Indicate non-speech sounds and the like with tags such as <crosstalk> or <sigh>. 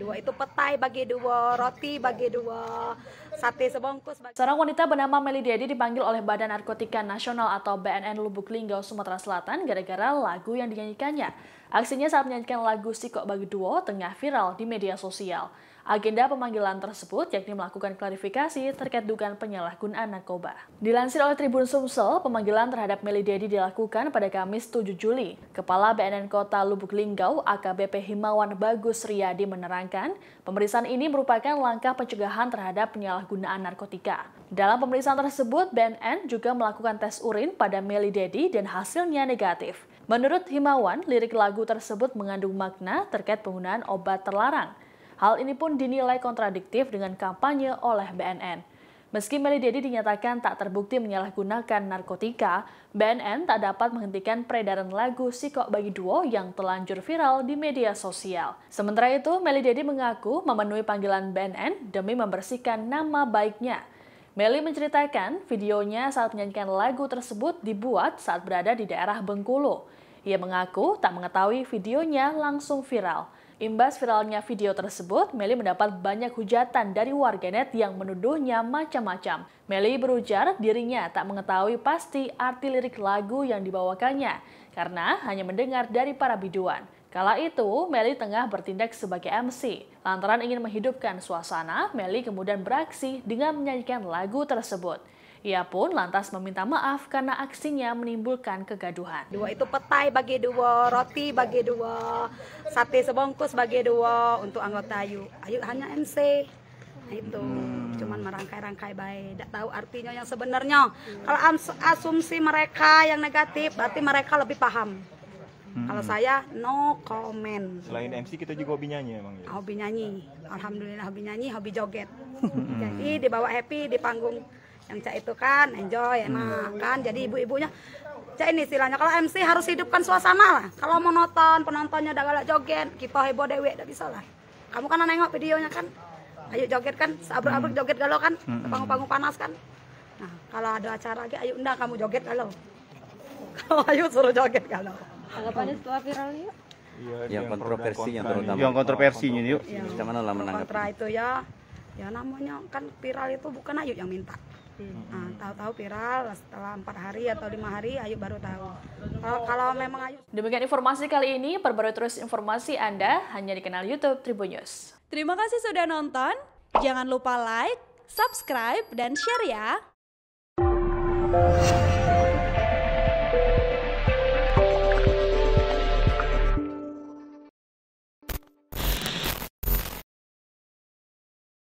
dua itu petai bagi dua roti bagi dua sate sebongkus. bagi... seorang wanita bernama Meli Dedi dipanggil oleh Badan Narkotika Nasional atau BNN Lubuk Linggau Sumatera Selatan gara-gara lagu yang dinyanyikannya aksinya saat menyanyikan lagu Sikok Bagi Duo tengah viral di media sosial Agenda pemanggilan tersebut yakni melakukan klarifikasi terkait dugaan penyalahgunaan narkoba. Dilansir oleh Tribun Sumsel, pemanggilan terhadap Meli Dedi dilakukan pada Kamis 7 Juli. Kepala BNN Kota Lubuk Linggau AKBP Himawan Bagus Riyadi menerangkan, pemeriksaan ini merupakan langkah pencegahan terhadap penyalahgunaan narkotika. Dalam pemeriksaan tersebut, BNN juga melakukan tes urin pada Meli Dedi dan hasilnya negatif. Menurut Himawan, lirik lagu tersebut mengandung makna terkait penggunaan obat terlarang Hal ini pun dinilai kontradiktif dengan kampanye oleh BNN. Meski Meli Dedi dinyatakan tak terbukti menyalahgunakan narkotika, BNN tak dapat menghentikan peredaran lagu Sikok Bagi Duo yang telanjur viral di media sosial. Sementara itu, Meli Dedi mengaku memenuhi panggilan BNN demi membersihkan nama baiknya. Meli menceritakan videonya saat menyanyikan lagu tersebut dibuat saat berada di daerah Bengkulu. Ia mengaku tak mengetahui videonya langsung viral. Imbas viralnya video tersebut, Meli mendapat banyak hujatan dari warganet yang menuduhnya macam-macam. Meli berujar dirinya tak mengetahui pasti arti lirik lagu yang dibawakannya, karena hanya mendengar dari para biduan. Kala itu, Meli tengah bertindak sebagai MC. Lantaran ingin menghidupkan suasana, Meli kemudian beraksi dengan menyanyikan lagu tersebut. Ia pun lantas meminta maaf karena aksinya menimbulkan kegaduhan. Dua itu petai bagi dua, roti bagi dua, sate sebongkus bagi dua untuk anggota Ayu. Ayu hanya MC. itu hmm. cuman merangkai-rangkai baik tidak tahu artinya yang sebenarnya hmm. kalau asumsi mereka yang negatif berarti mereka lebih paham Hmm. Kalau saya no comment. Selain MC kita juga hobi nyanyi emang ya? Hobi nyanyi. Alhamdulillah hobi nyanyi, hobi joget. <laughs> Hmm. Jadi dibawa happy di panggung yang cak itu kan enjoy ya, hmm. kan jadi ibu-ibunya cak ini istilahnya kalau MC harus hidupkan suasana lah kalau mau nonton penontonnya udah galak joget kita heboh dewe udah bisa lah kamu kan nengok videonya kan ayo joget kan sabruk hmm. joget galau kan panggung-panggung hmm, hmm. panas kan nah kalau ada acara lagi ayo undang kamu joget galau <laughs> kalau ayo suruh joget galau panas setelah viral yuk Ya, yang, yang kontroversinya terutama yang kontroversinya oh, yuk kita mana lah menanggapi kontra itu ya ya namanya kan viral itu bukan ayu yang minta Nah, iya. tahu-tahu viral setelah empat hari atau lima hari Ayu baru tahu. Kalau, kalau memang Ayu. Demikian informasi kali ini, perbarui terus informasi Anda hanya di kanal YouTube Tribun News. Terima kasih sudah nonton. Jangan lupa like, subscribe, dan share ya.